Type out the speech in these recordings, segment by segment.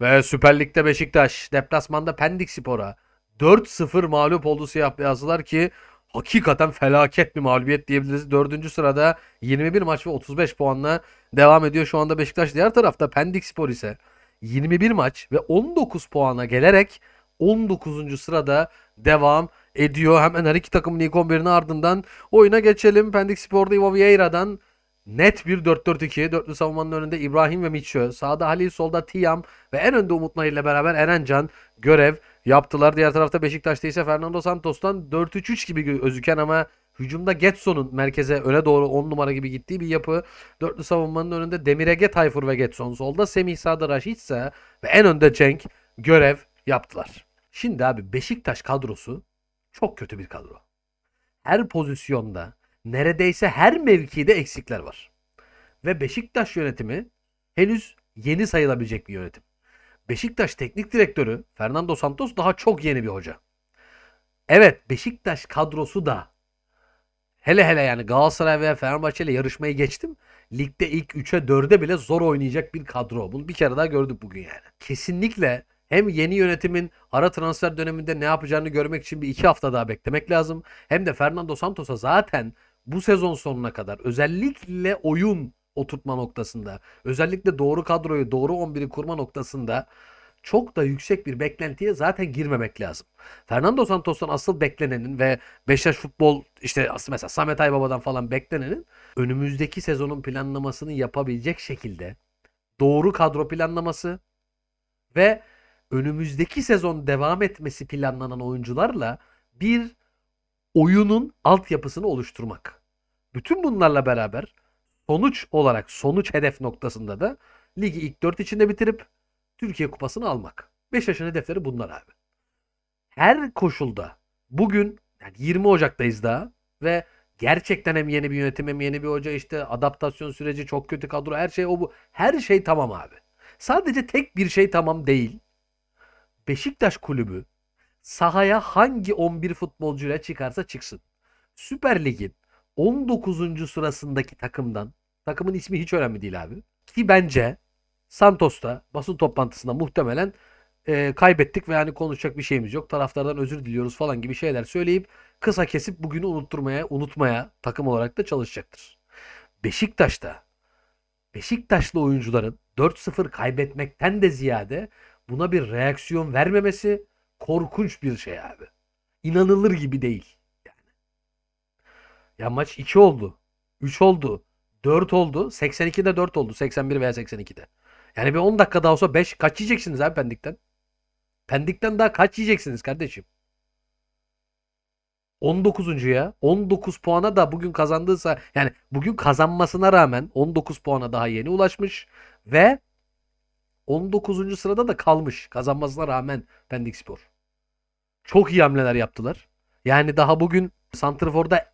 Ve Süper Lig'de Beşiktaş deplasmanda Pendik Spor'a 4-0 mağlup oldu siyah beyazlılar ki hakikaten felaket bir mağlubiyet diyebiliriz. Dördüncü sırada 21 maç ve 35 puanla devam ediyor şu anda Beşiktaş. Diğer tarafta Pendik Spor ise 21 maç ve 19 puana gelerek 19. sırada devam ediyor. Hemen her iki takımın ilk 11'ini ardından oyuna geçelim. Pendik Spor'da Ivo Vieira'dan Net bir 4-4-2. Dörtlü savunmanın önünde İbrahim ve Miço. Sağda Halil, solda Tiam ve en önde Umut Nayır ile beraber Erencan görev yaptılar. Diğer tarafta Beşiktaş'ta ise Fernando Santos'tan 4-3-3 gibi gözüken ama hücumda Getson'un merkeze öne doğru 10 numara gibi gittiği bir yapı. Dörtlü savunmanın önünde Demirege, Tayfur ve Getson. Solda Semih Sağda Raşit ise ve en önde Cenk görev yaptılar. Şimdi abi Beşiktaş kadrosu çok kötü bir kadro. Her pozisyonda neredeyse her mevkide eksikler var. Ve Beşiktaş yönetimi henüz yeni sayılabilecek bir yönetim. Beşiktaş teknik direktörü Fernando Santos daha çok yeni bir hoca. Evet Beşiktaş kadrosu da hele hele yani Galatasaray veya Fenerbahçe ile yarışmayı geçtim. Ligde ilk 3'e 4'e bile zor oynayacak bir kadro. Bunu bir kere daha gördük bugün yani. Kesinlikle hem yeni yönetimin ara transfer döneminde ne yapacağını görmek için bir iki hafta daha beklemek lazım. Hem de Fernando Santos'a zaten bu sezon sonuna kadar özellikle oyun oturtma noktasında, özellikle doğru kadroyu, doğru 11'i kurma noktasında çok da yüksek bir beklentiye zaten girmemek lazım. Fernando Santos'tan asıl beklenenin ve Beşiktaş futbol işte asıl mesela Samet Aybaba'dan falan beklenenin önümüzdeki sezonun planlamasını yapabilecek şekilde doğru kadro planlaması ve önümüzdeki sezon devam etmesi planlanan oyuncularla bir oyunun altyapısını oluşturmak. Bütün bunlarla beraber sonuç olarak sonuç hedef noktasında da ligi ilk 4 içinde bitirip Türkiye Kupası'nı almak. yaşın hedefleri bunlar abi. Her koşulda bugün yani 20 Ocak'tayız daha ve gerçekten hem yeni bir yönetim hem yeni bir hoca işte adaptasyon süreci çok kötü kadro her şey o bu. Her şey tamam abi. Sadece tek bir şey tamam değil. Beşiktaş kulübü sahaya hangi 11 futbolcuyla çıkarsa çıksın. Süper Lig'in 19. sırasındaki takımdan takımın ismi hiç önemli değil abi. Ki bence Santos'ta basın toplantısında muhtemelen e, kaybettik ve yani konuşacak bir şeyimiz yok. Taraftardan özür diliyoruz falan gibi şeyler söyleyip kısa kesip bugünü unutturmaya, unutmaya takım olarak da çalışacaktır. Beşiktaş'ta Beşiktaşlı oyuncuların 4-0 kaybetmekten de ziyade buna bir reaksiyon vermemesi korkunç bir şey abi. İnanılır gibi değil. Yani. Ya maç 2 oldu. 3 oldu. 4 oldu. 82'de 4 oldu. 81 veya 82'de. Yani bir 10 dakika daha olsa 5 kaç yiyeceksiniz abi Pendik'ten? Pendik'ten daha kaç yiyeceksiniz kardeşim? 19. ya 19 puana da bugün kazandıysa yani bugün kazanmasına rağmen 19 puana daha yeni ulaşmış ve 19. sırada da kalmış. Kazanmasına rağmen Pendik Çok iyi hamleler yaptılar. Yani daha bugün Santrfor'da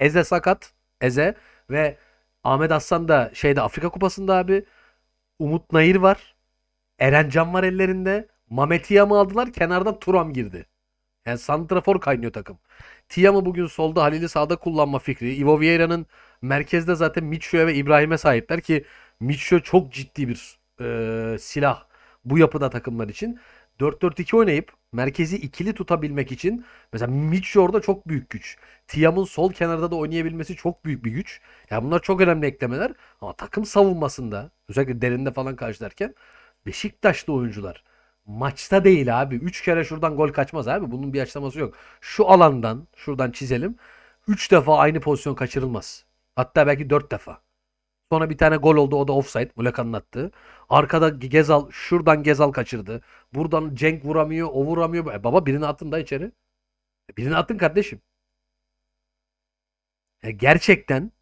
Eze sakat. Eze ve Ahmet Aslan da şeyde Afrika Kupası'nda abi. Umut Nayır var. Eren Can var ellerinde. Mame mı aldılar. Kenardan Turam girdi. Yani Santrafor kaynıyor takım. Tiam'ı bugün solda Halil'i sağda kullanma fikri. Ivo Vieira'nın merkezde zaten Micho'ya ve İbrahim'e sahipler ki Micho çok ciddi bir e, silah bu yapıda takımlar için 4-4-2 oynayıp merkezi ikili tutabilmek için mesela Mitch orada çok büyük güç. Tiam'ın sol kenarda da oynayabilmesi çok büyük bir güç. Yani bunlar çok önemli eklemeler ama takım savunmasında özellikle derinde falan karşılarken Beşiktaşlı oyuncular maçta değil abi. 3 kere şuradan gol kaçmaz abi. Bunun bir açıklaması yok. Şu alandan şuradan çizelim. 3 defa aynı pozisyon kaçırılmaz. Hatta belki 4 defa. Sonra bir tane gol oldu. O da offside. Mulekan'ın anlattı. Arkada Gezal şuradan Gezal kaçırdı. Buradan Cenk vuramıyor. O vuramıyor. E baba birini attın da içeri. E birini attın kardeşim. E gerçekten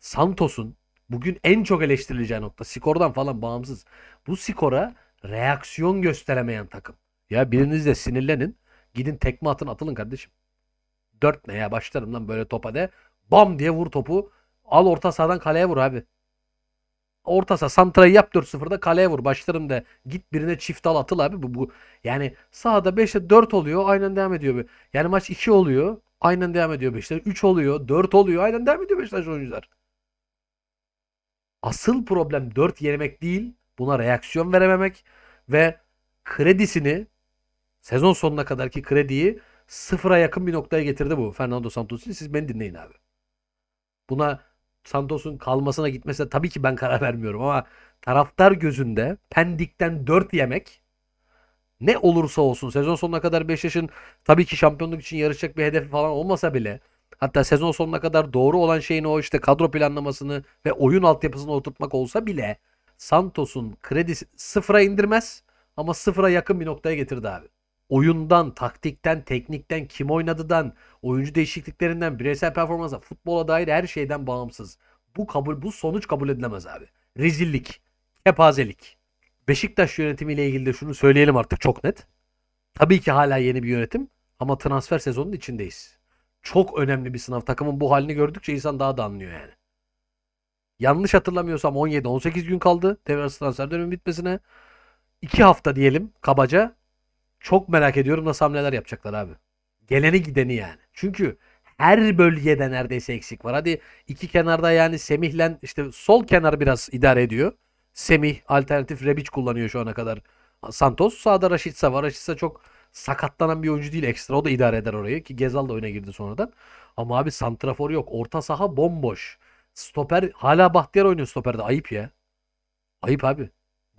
Santos'un bugün en çok eleştirileceği nokta skordan falan bağımsız. Bu skora reaksiyon gösteremeyen takım. Ya biriniz de sinirlenin. Gidin tekme atın atılın kardeşim. Dört ne ya başlarım lan böyle topa de. Bam diye vur topu. Al orta sahadan kaleye vur abi ortasa santrayı yap 4-0'da kaleye vur. Başlarım de git birine çift al atıl abi. Bu, bu. Yani sahada 5'e 4 oluyor aynen devam ediyor. Yani maç 2 oluyor aynen devam ediyor Beşiktaş. 3 oluyor 4 oluyor aynen devam ediyor Beşiktaş oyuncular. Asıl problem 4 yenemek değil buna reaksiyon verememek ve kredisini sezon sonuna kadarki krediyi sıfıra yakın bir noktaya getirdi bu Fernando Santos'un. Siz beni dinleyin abi. Buna Santos'un kalmasına gitmesine tabii ki ben karar vermiyorum ama taraftar gözünde Pendik'ten 4 yemek ne olursa olsun sezon sonuna kadar Beşiktaş'ın tabii ki şampiyonluk için yarışacak bir hedefi falan olmasa bile hatta sezon sonuna kadar doğru olan şeyin o işte kadro planlamasını ve oyun altyapısını oturtmak olsa bile Santos'un kredisi sıfıra indirmez ama sıfıra yakın bir noktaya getirdi abi oyundan, taktikten, teknikten, kim oynadıdan, oyuncu değişikliklerinden, bireysel performansa, futbola dair her şeyden bağımsız. Bu kabul bu sonuç kabul edilemez abi. Rezillik, kepazelik. Beşiktaş yönetimiyle ilgili de şunu söyleyelim artık çok net. Tabii ki hala yeni bir yönetim ama transfer sezonunun içindeyiz. Çok önemli bir sınav. Takımın bu halini gördükçe insan daha da anlıyor yani. Yanlış hatırlamıyorsam 17-18 gün kaldı devre transfer dönemi bitmesine. 2 hafta diyelim kabaca çok merak ediyorum nasıl hamleler yapacaklar abi. Geleni gideni yani. Çünkü her bölgede neredeyse eksik var. Hadi iki kenarda yani Semih'le işte sol kenar biraz idare ediyor. Semih alternatif Rebic kullanıyor şu ana kadar. Santos sağda Raşitsa var. Raşitsa çok sakatlanan bir oyuncu değil ekstra. O da idare eder orayı ki Gezal da oyuna girdi sonradan. Ama abi santrafor yok. Orta saha bomboş. Stoper hala Bahtiyar oynuyor stoperde. Ayıp ya. Ayıp abi.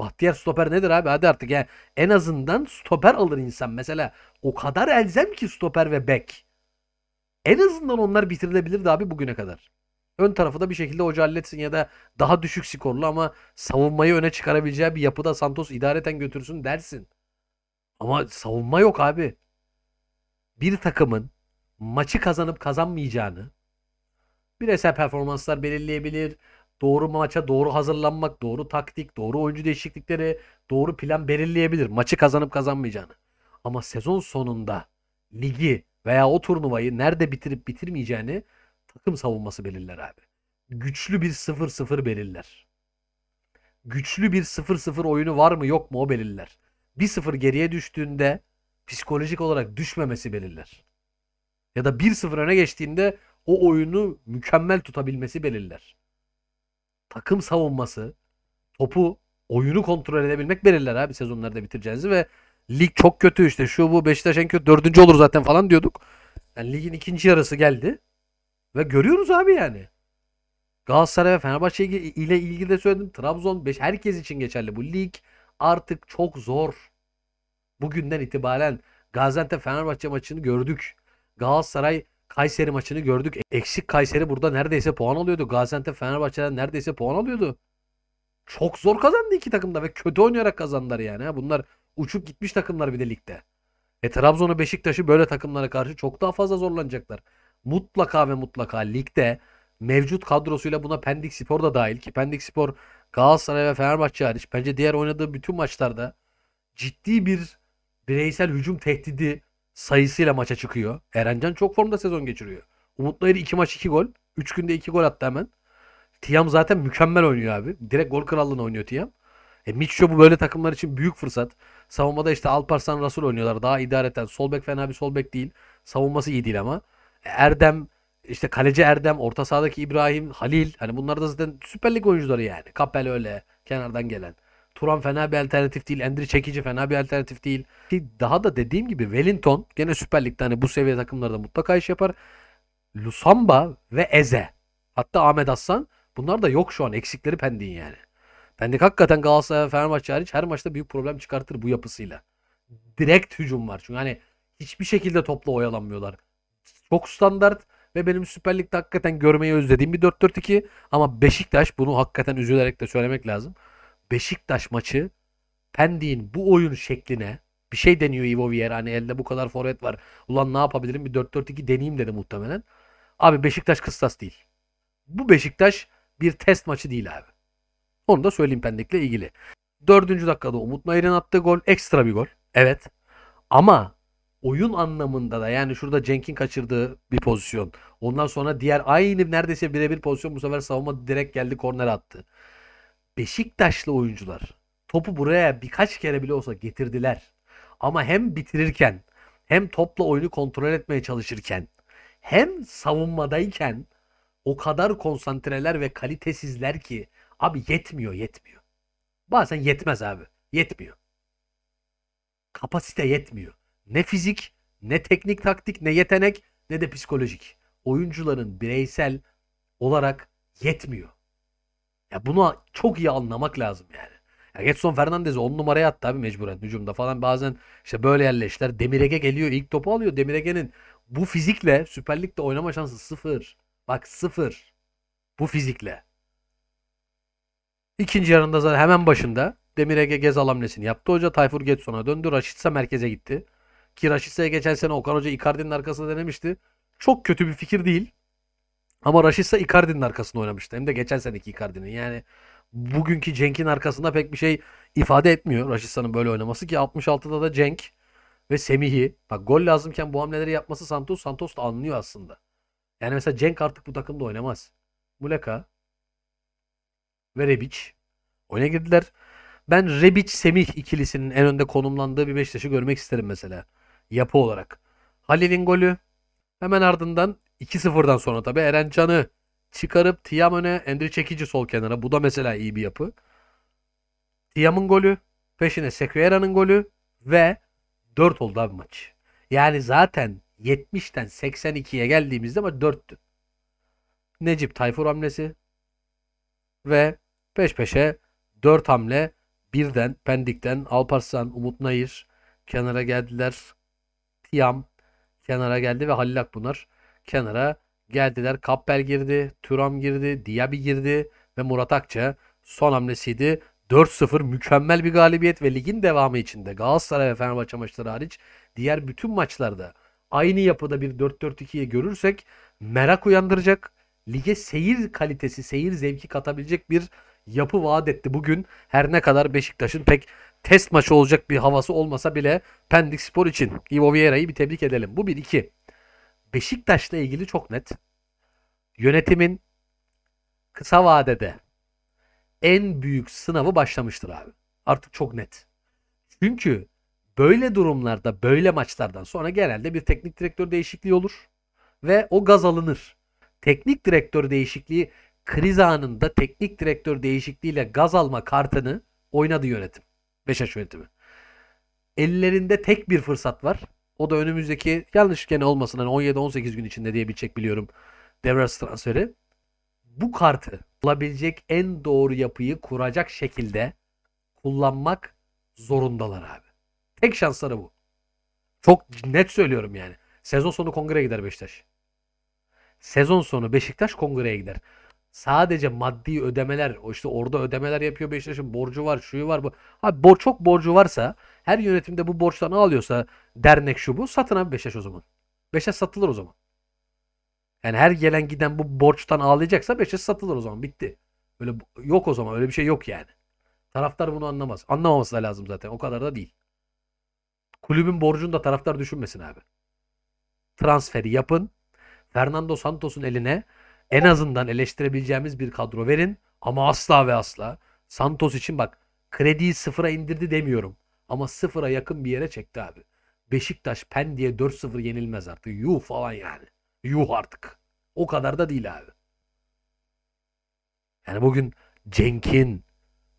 Bahtiyar stoper nedir abi? Hadi artık yani en azından stoper alır insan. Mesela o kadar elzem ki stoper ve bek. En azından onlar bitirilebilirdi abi bugüne kadar. Ön tarafı da bir şekilde hoca halletsin ya da daha düşük skorlu ama savunmayı öne çıkarabileceği bir yapıda Santos idareten götürsün dersin. Ama savunma yok abi. Bir takımın maçı kazanıp kazanmayacağını bireysel performanslar belirleyebilir doğru maça doğru hazırlanmak, doğru taktik, doğru oyuncu değişiklikleri, doğru plan belirleyebilir maçı kazanıp kazanmayacağını. Ama sezon sonunda ligi veya o turnuvayı nerede bitirip bitirmeyeceğini takım savunması belirler abi. Güçlü bir 0-0 belirler. Güçlü bir 0-0 oyunu var mı yok mu o belirler. 1-0 geriye düştüğünde psikolojik olarak düşmemesi belirler. Ya da 1-0 öne geçtiğinde o oyunu mükemmel tutabilmesi belirler takım savunması, topu, oyunu kontrol edebilmek belirler abi sezonları da bitireceğinizi ve lig çok kötü işte şu bu Beşiktaş en kötü dördüncü olur zaten falan diyorduk. Yani ligin ikinci yarısı geldi ve görüyoruz abi yani. Galatasaray ve Fenerbahçe ile ilgili de söyledim. Trabzon 5 herkes için geçerli bu lig artık çok zor. Bugünden itibaren Gaziantep Fenerbahçe maçını gördük. Galatasaray Kayseri maçını gördük. Eksik Kayseri burada neredeyse puan alıyordu. Gaziantep Fenerbahçe'den neredeyse puan alıyordu. Çok zor kazandı iki takımda ve kötü oynayarak kazandılar yani. Bunlar uçup gitmiş takımlar bir de ligde. E Trabzon'u Beşiktaş'ı böyle takımlara karşı çok daha fazla zorlanacaklar. Mutlaka ve mutlaka ligde mevcut kadrosuyla buna Pendik Spor da dahil ki Pendik Spor Galatasaray ve Fenerbahçe hariç bence diğer oynadığı bütün maçlarda ciddi bir bireysel hücum tehdidi sayısıyla maça çıkıyor. Erencan çok formda sezon geçiriyor. Umut Nayır 2 maç 2 gol. 3 günde 2 gol attı hemen. Tiam zaten mükemmel oynuyor abi. Direkt gol krallığına oynuyor Tiam. E Miço bu böyle takımlar için büyük fırsat. Savunmada işte Alparslan Rasul oynuyorlar. Daha idareten. Sol bek fena bir sol bek değil. Savunması iyi değil ama. E, Erdem işte kaleci Erdem, orta sahadaki İbrahim, Halil. Hani bunlar da zaten Süper Lig oyuncuları yani. Kapel öyle kenardan gelen. Turan fena bir alternatif değil. Endri çekici fena bir alternatif değil. Ki daha da dediğim gibi Wellington gene Süper Lig'de hani bu seviye takımlarda mutlaka iş yapar. Lusamba ve Eze. Hatta Ahmet Aslan. Bunlar da yok şu an. Eksikleri Pendik'in yani. Pendik hakikaten Galatasaray ve Fenerbahçe hariç her maçta büyük problem çıkartır bu yapısıyla. Direkt hücum var. Çünkü hani hiçbir şekilde topla oyalanmıyorlar. Çok standart ve benim Süper Lig'de hakikaten görmeyi özlediğim bir 4-4-2 ama Beşiktaş bunu hakikaten üzülerek de söylemek lazım. Beşiktaş maçı Pendik'in bu oyun şekline bir şey deniyor Ivo Vieira hani elde bu kadar forvet var. Ulan ne yapabilirim bir 4-4-2 deneyeyim dedi muhtemelen. Abi Beşiktaş kıstas değil. Bu Beşiktaş bir test maçı değil abi. Onu da söyleyeyim Pendik'le ilgili. Dördüncü dakikada Umut Nayır'ın attığı gol ekstra bir gol. Evet. Ama oyun anlamında da yani şurada Cenk'in kaçırdığı bir pozisyon. Ondan sonra diğer aynı neredeyse birebir pozisyon bu sefer savunma direkt geldi korner attı. Beşiktaşlı oyuncular topu buraya birkaç kere bile olsa getirdiler. Ama hem bitirirken hem topla oyunu kontrol etmeye çalışırken hem savunmadayken o kadar konsantreler ve kalitesizler ki abi yetmiyor yetmiyor. Bazen yetmez abi. Yetmiyor. Kapasite yetmiyor. Ne fizik, ne teknik taktik, ne yetenek, ne de psikolojik. Oyuncuların bireysel olarak yetmiyor. Ya bunu çok iyi anlamak lazım yani. Ya Getson Fernandez'i 10 numaraya attı abi mecburen hücumda falan. Bazen işte böyle yerleştiler. Demirege geliyor ilk topu alıyor. Demirege'nin bu fizikle Süper Lig'de oynama şansı sıfır. Bak sıfır. Bu fizikle. İkinci yarında zaten hemen başında Demirege Gezal hamlesini yaptı hoca. Tayfur Getson'a döndü. Raşitsa merkeze gitti. Ki Raşitsa'ya geçen sene Okan Hoca Icardi'nin arkasında denemişti. Çok kötü bir fikir değil. Ama Rashica Icardi'nin arkasında oynamıştı. Hem de geçen seneki Icardi'nin. Yani bugünkü Cenk'in arkasında pek bir şey ifade etmiyor Rashica'nın böyle oynaması ki 66'da da Cenk ve Semih'i bak gol lazımken bu hamleleri yapması Santos Santos da anlıyor aslında. Yani mesela Cenk artık bu takımda oynamaz. Muleka ve Rebic oyuna girdiler. Ben Rebic Semih ikilisinin en önde konumlandığı bir Beşiktaş'ı görmek isterim mesela yapı olarak. Halil'in golü hemen ardından 2-0'dan sonra tabii Eren Can'ı çıkarıp Tiam öne Endri Çekici sol kenara. Bu da mesela iyi bir yapı. Tiam'ın golü, peşine Sequeira'nın golü ve 4 oldu abi maç. Yani zaten 70'ten 82'ye geldiğimizde maç 4'tü. Necip Tayfur hamlesi ve peş peşe 4 hamle birden Pendik'ten Alparslan, Umut Nayır kenara geldiler. Tiam kenara geldi ve Halil Akpınar kenara geldiler. Kappel girdi, Turam girdi, Diaby girdi ve Murat Akça son hamlesiydi. 4-0 mükemmel bir galibiyet ve ligin devamı içinde Galatasaray ve Fenerbahçe maçları hariç diğer bütün maçlarda aynı yapıda bir 4-4-2'ye görürsek merak uyandıracak, lige seyir kalitesi, seyir zevki katabilecek bir yapı vaat etti bugün. Her ne kadar Beşiktaş'ın pek test maçı olacak bir havası olmasa bile Pendik Spor için Ivo Vieira'yı bir tebrik edelim. Bu 1-2. Beşiktaş'la ilgili çok net. Yönetimin kısa vadede en büyük sınavı başlamıştır abi. Artık çok net. Çünkü böyle durumlarda, böyle maçlardan sonra genelde bir teknik direktör değişikliği olur ve o gaz alınır. Teknik direktör değişikliği kriz anında teknik direktör değişikliğiyle gaz alma kartını oynadı yönetim. Beşiktaş yönetimi. Ellerinde tek bir fırsat var. O da önümüzdeki yanlış gene olmasın hani 17-18 gün içinde diye diyebilecek biliyorum devre transferi. Bu kartı olabilecek en doğru yapıyı kuracak şekilde kullanmak zorundalar abi. Tek şansları bu. Çok net söylüyorum yani. Sezon sonu kongreye gider Beşiktaş. Sezon sonu Beşiktaş kongreye gider sadece maddi ödemeler o işte orada ödemeler yapıyor Beşiktaş'ın borcu var şuyu var bu. Abi bor çok borcu varsa her yönetimde bu borçtan alıyorsa dernek şu bu satın abi Beşiktaş o zaman. Beşiktaş satılır o zaman. Yani her gelen giden bu borçtan ağlayacaksa Beşiktaş satılır o zaman bitti. Öyle yok o zaman öyle bir şey yok yani. Taraftar bunu anlamaz. Anlamaması da lazım zaten o kadar da değil. Kulübün borcunu da taraftar düşünmesin abi. Transferi yapın. Fernando Santos'un eline en azından eleştirebileceğimiz bir kadro verin ama asla ve asla Santos için bak krediyi sıfıra indirdi demiyorum ama sıfıra yakın bir yere çekti abi. Beşiktaş Pendik'e 4-0 yenilmez artık. Yuh falan yani. Yuh artık. O kadar da değil abi. Yani bugün Cenk'in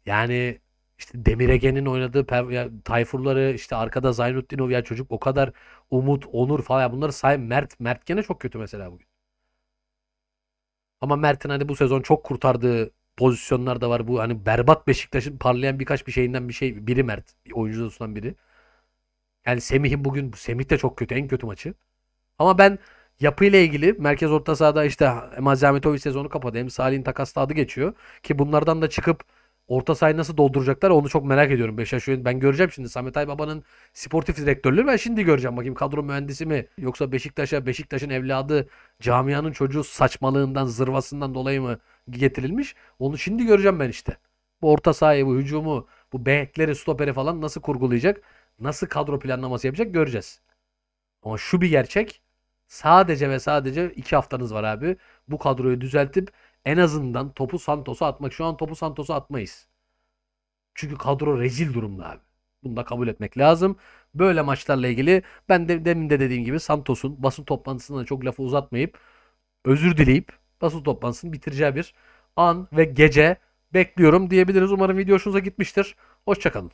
yani işte Demiregen'in oynadığı Tayfurları işte arkada Zaynutdinov ya çocuk o kadar Umut, Onur falan bunları say Mert Mertgen'e çok kötü mesela bugün. Ama Mert'in hani bu sezon çok kurtardığı pozisyonlar da var. Bu hani berbat Beşiktaş'ın parlayan birkaç bir şeyinden bir şey biri Mert. Bir oyuncu dostundan biri. Yani Semih'in bugün Semih de çok kötü en kötü maçı. Ama ben yapıyla ilgili merkez orta sahada işte Mazametovic sezonu kapadı. Hem Salih'in takaslı adı geçiyor. Ki bunlardan da çıkıp orta sahayı nasıl dolduracaklar onu çok merak ediyorum Beşiktaş yönetim. Ben göreceğim şimdi Samet Aybaba'nın sportif direktörlüğü ben şimdi göreceğim. Bakayım kadro mühendisi mi yoksa Beşiktaş'a Beşiktaş'ın evladı camianın çocuğu saçmalığından zırvasından dolayı mı getirilmiş? Onu şimdi göreceğim ben işte. Bu orta sahayı, bu hücumu, bu bekleri, stoperi falan nasıl kurgulayacak? Nasıl kadro planlaması yapacak göreceğiz. Ama şu bir gerçek. Sadece ve sadece iki haftanız var abi. Bu kadroyu düzeltip en azından topu Santos'a atmak. Şu an topu Santos'a atmayız. Çünkü kadro rezil durumda abi. Bunu da kabul etmek lazım. Böyle maçlarla ilgili ben de demin de dediğim gibi Santos'un basın toplantısında çok lafı uzatmayıp özür dileyip basın toplantısını bitireceği bir an ve gece bekliyorum diyebiliriz. Umarım video hoşunuza gitmiştir. Hoşçakalın.